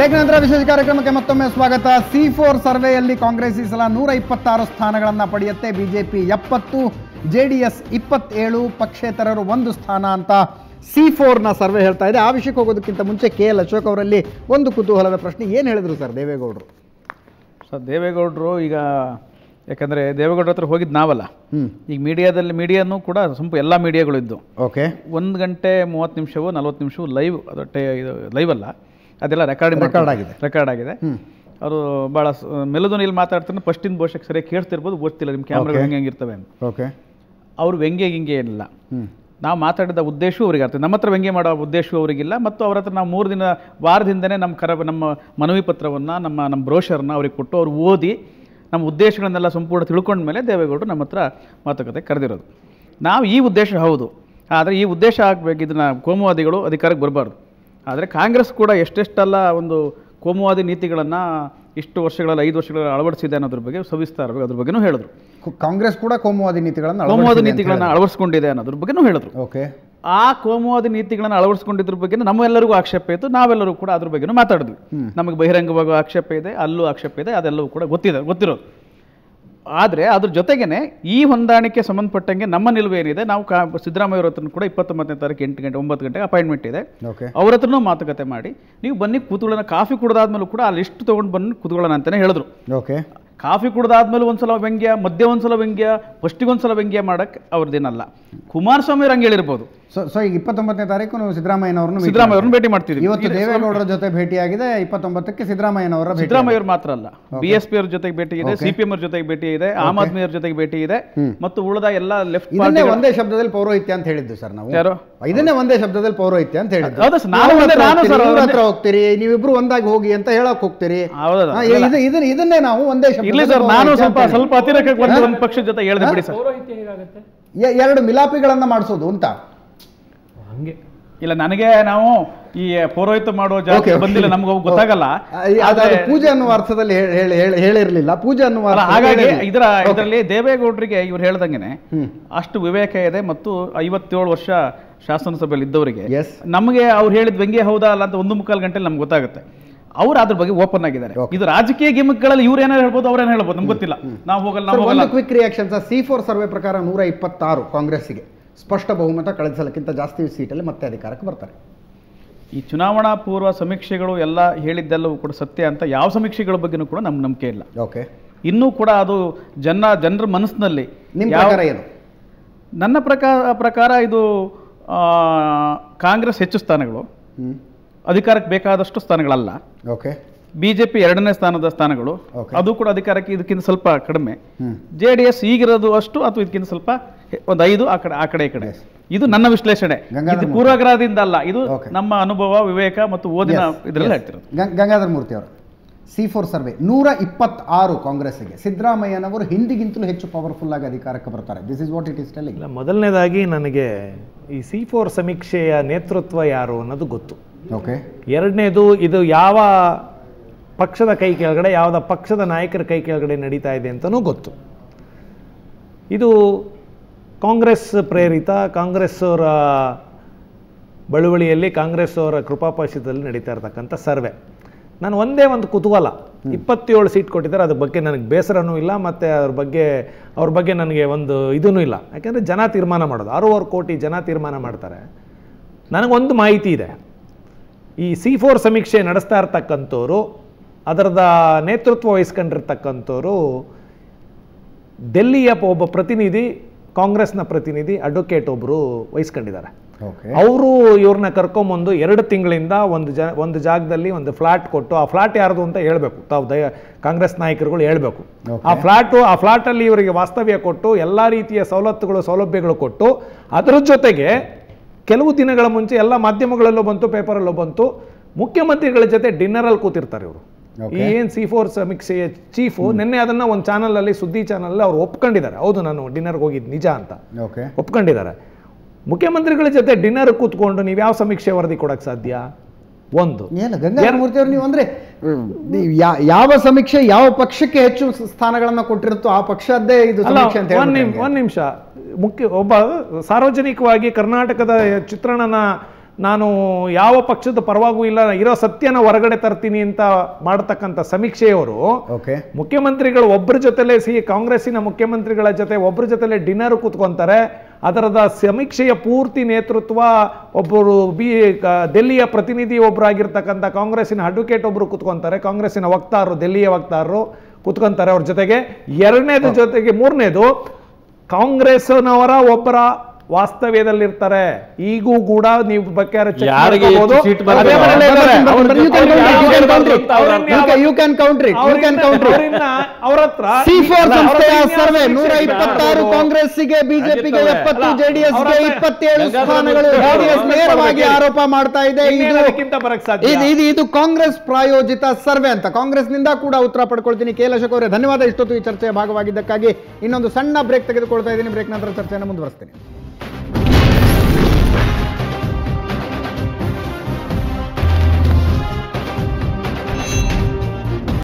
Break ನಂತರ ವಿಶೇಷ ಕಾರ್ಯಕ್ರಮಕ್ಕೆ ಮತ್ತೊಮ್ಮೆ ಸ್ವಾಗತ ಸಿ ಫೋರ್ ಸರ್ವೆಯಲ್ಲಿ ಕಾಂಗ್ರೆಸ್ ಈ ಸಲ ನೂರ ಇಪ್ಪತ್ತಾರು ಸ್ಥಾನಗಳನ್ನು ಪಡೆಯುತ್ತೆ ಬಿಜೆಪಿ ಎಪ್ಪತ್ತು ಜೆ ಡಿ ಎಸ್ ಇಪ್ಪತ್ತೇಳು ಪಕ್ಷೇತರರು ಒಂದು ಸ್ಥಾನ ಅಂತ ಸಿ ಫೋರ್ನ ಸರ್ವೆ ಹೇಳ್ತಾ ಇದೆ ಆ ವಿಷಯಕ್ಕೆ ಹೋಗೋದಕ್ಕಿಂತ ಮುಂಚೆ ಕೆ ಎಲ್ ಅಶೋಕ್ ಅವರಲ್ಲಿ ಒಂದು ಕುತೂಹಲದ ಪ್ರಶ್ನೆ ಏನು ಹೇಳಿದರು ಸರ್ ದೇವೇಗೌಡರು ಸರ್ ದೇವೇಗೌಡರು ಈಗ ಯಾಕಂದರೆ ದೇವೇಗೌಡರ ಹತ್ರ ಹೋಗಿದ್ದು ನಾವಲ್ಲ ಈಗ ಮೀಡಿಯಾದಲ್ಲಿ ಮೀಡಿಯಾನೂ ಕೂಡ ಸ್ವಲ್ಪ ಎಲ್ಲ ಮೀಡಿಯಾಗಳು ಇದ್ದು ಓಕೆ ಒಂದು ಗಂಟೆ ಮೂವತ್ತು ನಿಮಿಷವೂ ನಲ್ವತ್ತು ನಿಮಿಷವೂ ಲೈವ್ ಅದೊಟ್ಟೆ ಇದು ಲೈವ್ ಅಲ್ಲ ಅದೆಲ್ಲ ರೆಕಾರ್ಡ್ ರೆಕಾರ್ಡ್ ಆಗಿದೆ ರೆಕಾರ್ಡ್ ಆಗಿದೆ ಅವರು ಭಾಳ ಇಲ್ಲಿ ಮಾತಾಡ್ತಾರೆ ಫಸ್ಟಿನ ಬೋಷಕ್ಕೆ ಸರಿಯಾಗಿ ಕೇಳ್ತಿರ್ಬೋದು ಓದ್ತಿಲ್ಲ ನಿಮ್ಮ ಕ್ಯಾಮ್ರಾ ಹೆಂಗೆ ಹೆಂಗಿರ್ತವೆ ಓಕೆ ಅವರು ವ್ಯಂಗ್ಯ ಹಿಂಗೆ ಇಲ್ಲ ನಾವು ಮಾತಾಡಿದ ಉದ್ದೇಶವೂ ಅವ್ರಿಗೆ ಆಗ್ತದೆ ನಮ್ಮ ಹತ್ರ ವ್ಯಂಗ್ಯ ಮಾಡೋ ಉದ್ದೇಶವೂ ಅವರಿಗಿಲ್ಲ ಮತ್ತು ಅವ್ರ ಹತ್ರ ನಾವು ಮೂರು ದಿನ ವಾರದಿಂದನೇ ನಮ್ಮ ಕರ ನಮ್ಮ ಮನವಿ ಪತ್ರವನ್ನು ನಮ್ಮ ನಮ್ಮ ಬ್ರೋಷರ್ನ ಅವ್ರಿಗೆ ಕೊಟ್ಟು ಅವ್ರು ಓದಿ ನಮ್ಮ ಉದ್ದೇಶಗಳನ್ನೆಲ್ಲ ಸಂಪೂರ್ಣ ತಿಳ್ಕೊಂಡ ಮೇಲೆ ದೇವೇಗೌಡರು ನಮ್ಮ ಹತ್ರ ಮಾತುಕತೆ ಕರೆದಿರೋದು ನಾವು ಈ ಉದ್ದೇಶ ಹೌದು ಆದರೆ ಈ ಉದ್ದೇಶ ಆಗಬೇಕು ಇದನ್ನ ಕೋಮುವಾದಿಗಳು ಅಧಿಕಾರಕ್ಕೆ ಬರಬಾರ್ದು ಆದರೆ ಕಾಂಗ್ರೆಸ್ ಕೂಡ ಎಷ್ಟೆಷ್ಟೆಲ್ಲ ಒಂದು ಕೋಮುವಾದಿ ನೀತಿಗಳನ್ನು ಇಷ್ಟು ವರ್ಷಗಳಲ್ಲಿ ಐದು ವರ್ಷಗಳಲ್ಲಿ ಅಳವಡಿಸಿದೆ ಅನ್ನೋದ್ರ ಬಗ್ಗೆ ಸವಿಸ್ತಾರ ಅದ್ರ ಬಗ್ಗೆನೂ ಹೇಳಿದ್ರು ಕಾಂಗ್ರೆಸ್ ಕೂಡ ಕೋಮುವಾದಿ ನೀತಿಗಳನ್ನು ಕೋಮುವಾದಿ ನೀತಿಗಳನ್ನು ಅಳವಡಿಸ್ಕೊಂಡಿದೆ ಅನ್ನೋದ್ರ ಬಗ್ಗೆನೂ ಹೇಳಿದ್ರು ಓಕೆ ಆ ಕೋಮುವಾದಿ ನೀತಿಗಳನ್ನು ಅಳವಡಿಸಿಕೊಂಡಿದ್ರ ಬಗ್ಗೆ ನಮ್ಮೆಲ್ಲರಿಗೂ ಆಕ್ಷೇಪ ಇತ್ತು ನಾವೆಲ್ಲರೂ ಕೂಡ ಅದ್ರ ಬಗ್ಗೆನೂ ಮಾತಾಡಿದ್ವಿ ನಮಗೆ ಬಹಿರಂಗವಾಗಿ ಆಕ್ಷೇಪ ಇದೆ ಅಲ್ಲೂ ಆಕ್ಷೇಪ ಇದೆ ಅದೆಲ್ಲವೂ ಕೂಡ ಗೊತ್ತಿದೆ ಗೊತ್ತಿರೋದು ಆದರೆ ಅದ್ರ ಜೊತೆಗೇ ಈ ಹೊಂದಾಣಿಕೆ ಸಂಬಂಧಪಟ್ಟಂಗೆ ನಮ್ಮ ನಿಲುವು ಏನಿದೆ ನಾವು ಕಾ ಸಿದ್ದರಾಮಯ್ಯ ಹತ್ರ ಕೂಡ ಇಪ್ಪತ್ತೊಂಬತ್ತನೇ ತಾರೀಕು ಎಂಟು ಗಂಟೆ ಒಂಬತ್ತು ಗಂಟೆಗೆ ಅಪಾಯಿಂಟ್ಮೆಂಟ್ ಇದೆ ಅವ್ರ ಹತ್ರನೂ ಮಾತುಕತೆ ಮಾಡಿ ನೀವು ಬನ್ನಿ ಕೂತ್ಕೊಳ್ಳೋಣ ಕಾಫಿ ಕುಡ್ದಾದ್ಮೇಲೂ ಕೂಡ ಆ ಲಿಸ್ಟ್ ತೊಗೊಂಡು ಬಂದು ಕೂತ್ಕೊಳ್ಳೋಣ ಅಂತಲೇ ಹೇಳಿದ್ರು ಓಕೆ ಕಾಫಿ ಕುಡ್ದಾದ್ಮೇಲೆ ಒಂದ್ಸಲ ವ್ಯಂಗ್ಯ ಮಧ್ಯ ಒಂದ್ಸಲ ವ್ಯಂಗ್ಯ ಫಸ್ಟಿಗೆ ಒಂದ್ಸಲ ವ್ಯಂಗ್ಯ ಮಾಡೋಕ್ಕೆ ಅವ್ರದ್ದೇನಲ್ಲ ಕುಮಾರಸ್ವಾಮಿ ಅವ್ರು ಹಂಗೆ ಹೇಳಿರ್ಬೋದು ಸೊ ಈಗ ಇಪ್ಪತ್ತೊಂಬತ್ತನೇ ತಾರೀಕು ಸಿದ್ದರಾಮಯ್ಯನವರನ್ನು ಸಿದ್ದರಾಮಯ್ಯವ್ರನ್ನ ಭೇಟಿ ಮಾಡ್ತೀವಿ ಇವತ್ತು ದೇವೇಗೌಡರ ಜೊತೆ ಭೇಟಿಯಾಗಿದೆ ಇಪ್ಪತ್ತೊಂಬತ್ತಕ್ಕೆ ಸಿದ್ದರಾಮಯ್ಯನವರ ಸಿದ್ದರಾಮಯ್ಯವ್ರು ಮಾತ್ರ ಅಲ್ಲ ಬಿ ಎಸ್ ಪಿ ಅವ್ರ ಜೊತೆಗೆ ಭೇಟಿ ಇದೆ ಸಿಪಿಎಂ ಅವ್ರ ಜೊತೆಗೆ ಭೇಟಿ ಇದೆ ಆಮ್ ಆದ್ಮಿ ಅವ್ರ ಜೊತೆಗೆ ಭೇಟಿ ಇದೆ ಮತ್ತು ಉಳಿದ ಎಲ್ಲ ಲೆಫ್ಟ್ ಇದನ್ನೇ ಒಂದೇ ಶಬ್ದದಲ್ಲಿ ಪೌರೋಹಿತ್ಯ ಅಂತ ಹೇಳಿದ್ದು ಸರ್ ನಾವು ಯಾರು ಇದನ್ನೇ ಒಂದೇ ಶಬ್ದದಲ್ಲಿ ಪೌರೋಹಿತ್ಯ ಅಂತ ಹೇಳಿದ್ದು ನಾನು ಹತ್ರ ಹೋಗ್ತೀರಿ ನೀವಿಬ್ರು ಒಂದಾಗಿ ಹೋಗಿ ಅಂತ ಹೇಳಕ್ ಹೋಗ್ತೀರಿ ಇದನ್ನೇ ನಾವು ಒಂದೇ ಶಬ್ದ ಸರ್ ನಾನು ಸ್ವಲ್ಪ ಸ್ವಲ್ಪ ಹತ್ತಿರಕ್ಕೆ ಒಂದು ಪಕ್ಷದ ಜೊತೆ ಹೇಳಿದೆ ಬಿಡಿ ಎರಡು ಮಿಲಾಪಿಗಳನ್ನ ಮಾಡಿಸೋದು ಅಂತ ಹಂಗೆ ಇಲ್ಲ ನನಗೆ ನಾವು ಈ ಪೌರೋಹಿತ ಮಾಡೋ ಜಾಗ ಬಂದಿಲ್ಲ ನಮ್ಗೆ ಗೊತ್ತಾಗಲ್ಲ ಪೂಜೆ ಅನ್ನುವ ಅರ್ಥದಲ್ಲಿ ಹೇಳಿರ್ಲಿಲ್ಲ ಪೂಜೆ ಅನ್ನುವ ಹಾಗಾಗಿ ಇದರ ಇದರಲ್ಲಿ ದೇವೇಗೌಡರಿಗೆ ಇವ್ರು ಹೇಳ್ದಂಗೆನೆ ಅಷ್ಟು ವಿವೇಕ ಇದೆ ಮತ್ತು ಐವತ್ತೇಳು ವರ್ಷ ಶಾಸನ ಸಭೆಯಲ್ಲಿ ಇದ್ದವರಿಗೆ ನಮಗೆ ಅವ್ರು ಹೇಳಿದ್ ವ್ಯಂಗ್ಯ ಹೌದಾ ಅಲ್ಲ ಅಂತ ಒಂದು ಮುಕ್ಕಾಲು ಗಂಟೆಲಿ ನಮ್ಗೆ ಗೊತ್ತಾಗುತ್ತೆ ಅವ್ರು ಅದ್ರ ಬಗ್ಗೆ ಓಪನ್ ಆಗಿದ್ದಾರೆ ಇದು ರಾಜಕೀಯ ಗಿಮಿಕ್ಗಳಲ್ಲಿ ಇವ್ರು ಏನಾರು ಹೇಳ್ಬೋದು ಅವ್ರೇನು ಹೇಳ್ಬೋದು ನಮ್ಗೆ ಗೊತ್ತಿಲ್ಲ ನಾವು ಹೋಗಲ್ಲ quick reaction C four survey ಪ್ರಕಾರ ನೂರ ಇಪ್ಪತ್ತಾರು ಕಾಂಗ್ರೆಸ್ಗೆ ಸ್ಪಷ್ಟ ಬಹುಮತ ಕಳೆದ ಜಾಸ್ತಿ ಸೀಟಲ್ಲಿ ಮತ್ತೆ ಅಧಿಕಾರಕ್ಕೆ ಬರ್ತಾರೆ ಈ ಚುನಾವಣಾ ಪೂರ್ವ ಸಮೀಕ್ಷೆಗಳು ಎಲ್ಲ ಹೇಳಿದ್ದೆಲ್ಲವೂ ಕೂಡ ಸತ್ಯ ಅಂತ ಯಾವ ಸಮೀಕ್ಷೆಗಳ ಬಗ್ಗೆನೂ ಕೂಡ ನಮ್ಮ ನಂಬಿಕೆ ಇಲ್ಲ ಓಕೆ ಇನ್ನೂ ಕೂಡ ಅದು ಜನ ಜನರ ಮನಸ್ಸಿನಲ್ಲಿ ಏನು ನನ್ನ ಪ್ರಕಾರ ಪ್ರಕಾರ ಇದು ಕಾಂಗ್ರೆಸ್ ಹೆಚ್ಚು ಸ್ಥಾನಗಳು ಅಧಿಕಾರಕ್ಕೆ ಬೇಕಾದಷ್ಟು ಸ್ಥಾನಗಳಲ್ಲ ಓಕೆ ಬಿಜೆಪಿ ಎರಡನೇ ಸ್ಥಾನದ ಸ್ಥಾನಗಳು ಅದು ಕೂಡ ಅಧಿಕಾರಕ್ಕೆ ಇದಕ್ಕಿಂತ ಸ್ವಲ್ಪ ಕಡಿಮೆ ಜೆ ಡಿ ಎಸ್ ಈಗಿರೋದು ಅಷ್ಟು ಅಥವಾ ಇದಕ್ಕಿಂತ ಸ್ವಲ್ಪ ಒಂದು ಐದು ಆ ಕಡೆ ಆ ಕಡೆ ಈ ಕಡೆ ಇದು ನನ್ನ ವಿಶ್ಲೇಷಣೆ ಇದು ಪೂರ್ವಗ್ರಹದಿಂದ ಅಲ್ಲ ಇದು ನಮ್ಮ ಅನುಭವ ವಿವೇಕ ಮತ್ತು ಓದಿನ ಇದರಲ್ಲಿ ಹೇಳ್ತಿರೋದು ಗಂಗಾಧರ ಮೂರ್ತಿ ಅವರು ಸಿ ಫೋರ್ ಸರ್ವೆ ನೂರ ಇಪ್ಪತ್ತಾರು ಕಾಂಗ್ರೆಸ್ಗೆ ಸಿದ್ದರಾಮಯ್ಯನವರು ಹಿಂದಿಗಿಂತಲೂ ಹೆಚ್ಚು ಪವರ್ಫುಲ್ ಆಗಿ ಅಧಿಕಾರಕ್ಕೆ ಬರ್ತಾರೆ this is what it is telling ಮೊದಲನೇದಾಗಿ ನನಗೆ ಈ ಸಿ ಫೋರ್ ಸಮೀಕ್ಷೆಯ ನೇತೃತ್ವ ಯಾರು ಅನ್ನೋದು ಗೊತ್ತು ಓಕೆ ಎರಡನೇದು ಇದು ಯಾವ ಪಕ್ಷದ ಕೈ ಕೆಳಗಡೆ ಯಾವುದ ಪಕ್ಷದ ನಾಯಕರ ಕೈ ಕೆಳಗಡೆ ನಡೀತಾ ಇದೆ ಅಂತಲೂ ಗೊತ್ತು ಇದು ಕಾಂಗ್ರೆಸ್ ಪ್ರೇರಿತ ಕಾಂಗ್ರೆಸ್ ಅವರ ಬಳುವಳಿಯಲ್ಲಿ ಕಾಂಗ್ರೆಸ್ ಅವರ ಕೃಪಾಪಾಶದಲ್ಲಿ ನಡೀತಾ ಇರತಕ್ಕಂಥ ಸರ್ವೆ ನಾನು ಒಂದೇ ಒಂದು ಕುತೂಹಲ ಇಪ್ಪತ್ತೇಳು ಸೀಟ್ ಕೊಟ್ಟಿದ್ದಾರೆ ಅದ್ರ ಬಗ್ಗೆ ನನಗೆ ಬೇಸರನೂ ಇಲ್ಲ ಮತ್ತು ಅದ್ರ ಬಗ್ಗೆ ಅವ್ರ ಬಗ್ಗೆ ನನಗೆ ಒಂದು ಇದೂ ಇಲ್ಲ ಯಾಕೆಂದರೆ ಜನ ತೀರ್ಮಾನ ಮಾಡೋದು ಆರೂವರೆ ಕೋಟಿ ಜನ ತೀರ್ಮಾನ ಮಾಡ್ತಾರೆ ನನಗೊಂದು ಮಾಹಿತಿ ಇದೆ ಈ ಸಿ ಫೋರ್ ಸಮೀಕ್ಷೆ ನಡೆಸ್ತಾ ಇರ್ತಕ್ಕಂಥವ್ರು ಅದರದ ನೇತೃತ್ವ ವಹಿಸ್ಕೊಂಡಿರ್ತಕ್ಕಂಥವ್ರು ಡೆಲ್ಲಿಯ ಒಬ್ಬ ಪ್ರತಿನಿಧಿ ಕಾಂಗ್ರೆಸ್ನ ಪ್ರತಿನಿಧಿ ಅಡ್ವೊಕೇಟ್ ಒಬ್ಬರು ವಹಿಸ್ಕೊಂಡಿದ್ದಾರೆ ಅವರು ಇವ್ರನ್ನ ಕರ್ಕೊಂಬಂದು ಎರಡು ತಿಂಗಳಿಂದ ಒಂದು ಜ ಒಂದು ಜಾಗದಲ್ಲಿ ಒಂದು ಫ್ಲಾಟ್ ಕೊಟ್ಟು ಆ ಫ್ಲಾಟ್ ಯಾರ್ದು ಅಂತ ಹೇಳಬೇಕು ತಾವು ದಯ ಕಾಂಗ್ರೆಸ್ ನಾಯಕರುಗಳು ಹೇಳಬೇಕು ಆ ಫ್ಲಾಟು ಆ ಫ್ಲಾಟಲ್ಲಿ ಇವರಿಗೆ ವಾಸ್ತವ್ಯ ಕೊಟ್ಟು ಎಲ್ಲ ರೀತಿಯ ಸವಲತ್ತುಗಳು ಸೌಲಭ್ಯಗಳು ಕೊಟ್ಟು ಅದರ ಜೊತೆಗೆ ಕೆಲವು ದಿನಗಳ ಮುಂಚೆ ಎಲ್ಲ ಮಾಧ್ಯಮಗಳಲ್ಲೂ ಬಂತು ಪೇಪರಲ್ಲೂ ಬಂತು ಮುಖ್ಯಮಂತ್ರಿಗಳ ಜೊತೆ ಡಿನ್ನರಲ್ಲಿ ಕೂತಿರ್ತಾರೆ ಇವರು ಏನ್ ಸಿ ಫೋರ್ ಚೀಫು ನಿನ್ನೆ ಅದನ್ನ ಒಂದು ಚಾನಲ್ ಅಲ್ಲಿ ಸುದ್ದಿ ಚಾನಲ್ ಅವ್ರು ಒಪ್ಕೊಂಡಿದ್ದಾರೆ ಹೌದು ನಾನು ಡಿನ್ನರ್ಗೆ ಹೋಗಿದ್ ನಿಜ ಅಂತ ಒಪ್ಕೊಂಡಿದ್ದಾರೆ ಮುಖ್ಯಮಂತ್ರಿಗಳ ಜೊತೆ ಡಿನ್ನರ್ ಕೂತ್ಕೊಂಡು ನೀವು ಯಾವ ಸಮೀಕ್ಷೆ ವರದಿ ಕೊಡಕ್ ಸಾಧ್ಯ ಒಂದು ಅಂದ್ರೆ ಯಾವ ಸಮೀಕ್ಷೆ ಯಾವ ಪಕ್ಷಕ್ಕೆ ಹೆಚ್ಚು ಸ್ಥಾನಗಳನ್ನ ಕೊಟ್ಟಿರುತ್ತೋ ಆ ಪಕ್ಷದ್ದೇ ಇದು ಒಂದ್ ನಿಮಿಷ ಮುಖ್ಯ ಒಬ್ಬ ಸಾರ್ವಜನಿಕವಾಗಿ ಕರ್ನಾಟಕದ ಚಿತ್ರಣನ ನಾನು ಯಾವ ಪಕ್ಷದ ಪರವಾಗೂ ಇಲ್ಲ ಇರೋ ಸತ್ಯನ ಹೊರಗಡೆ ತರ್ತೀನಿ ಅಂತ ಮಾಡತಕ್ಕಂಥ ಸಮೀಕ್ಷೆಯವರು ಓಕೆ ಮುಖ್ಯಮಂತ್ರಿಗಳು ಒಬ್ಬರ ಜೊತೆಲೆ ಸಿಹಿ ಕಾಂಗ್ರೆಸ್ಸಿನ ಮುಖ್ಯಮಂತ್ರಿಗಳ ಜೊತೆ ಒಬ್ಬರ ಜೊತೆಲೆ ಡಿನ್ನರ್ ಕೂತ್ಕೊಂತಾರೆ ಅದರದ ಸಮೀಕ್ಷೆಯ ಪೂರ್ತಿ ನೇತೃತ್ವ ಒಬ್ಬರು ಬಿ ದೆಲ್ಲಿಯ ಪ್ರತಿನಿಧಿ ಒಬ್ಬರಾಗಿರ್ತಕ್ಕಂಥ ಕಾಂಗ್ರೆಸ್ಸಿನ ಅಡ್ವೊಕೇಟ್ ಒಬ್ಬರು ಕೂತ್ಕೊಂತಾರೆ ಕಾಂಗ್ರೆಸ್ಸಿನ ವಕ್ತಾರರು ದೆಲ್ಲಿಯ ವಕ್ತಾರರು ಕೂತ್ಕೊಂತಾರೆ ಅವ್ರ ಜೊತೆಗೆ ಎರಡನೇದು oh. ಜೊತೆಗೆ ಮೂರನೇದು ಕಾಂಗ್ರೆಸ್ನವರ ಒಬ್ಬರ ವಾಸ್ತವ್ಯದಲ್ಲಿರ್ತಾರೆ ಈಗೂ ಕೂಡ ನೀವು ಬಗ್ಗೆ ಕಾಂಗ್ರೆಸ್ಗೆ ಸರ್ವೆ ಇಪ್ಪತ್ತಾರು ಕಾಂಗ್ರೆಸ್ಸಿಗೆ ಬಿಜೆಪಿಗೆ ಎಪ್ಪತ್ತು ಜೆಡಿಎಸ್ ಇಪ್ಪತ್ತೇಳು ಸ್ಥಾನಗಳು ಜೆಡಿಎಸ್ ನೇರವಾಗಿ ಆರೋಪ ಮಾಡ್ತಾ ಇದೆ ಇದು ಇದು ಕಾಂಗ್ರೆಸ್ ಪ್ರಾಯೋಜಿತ ಸರ್ವೆ ಅಂತ ಕಾಂಗ್ರೆಸ್ ನಿಂದ ಕೂಡ ಉತ್ತರ ಪಡ್ಕೊಳ್ತೀನಿ ಕೈಲಾಶಕ್ ಅವರೇ ಧನ್ಯವಾದ ಇಷ್ಟೊತ್ತು ಈ ಚರ್ಚೆಯ ಭಾಗವಾಗಿದ್ದಕ್ಕಾಗಿ ಇನ್ನೊಂದು ಸಣ್ಣ ಬ್ರೇಕ್ ತೆಗೆದುಕೊಳ್ತಾ ಇದ್ದೀನಿ ಬ್ರೇಕ್ ನಂತರ ಚರ್ಚೆಯನ್ನು ಮುಂದುವರಿಸ್ತೀನಿ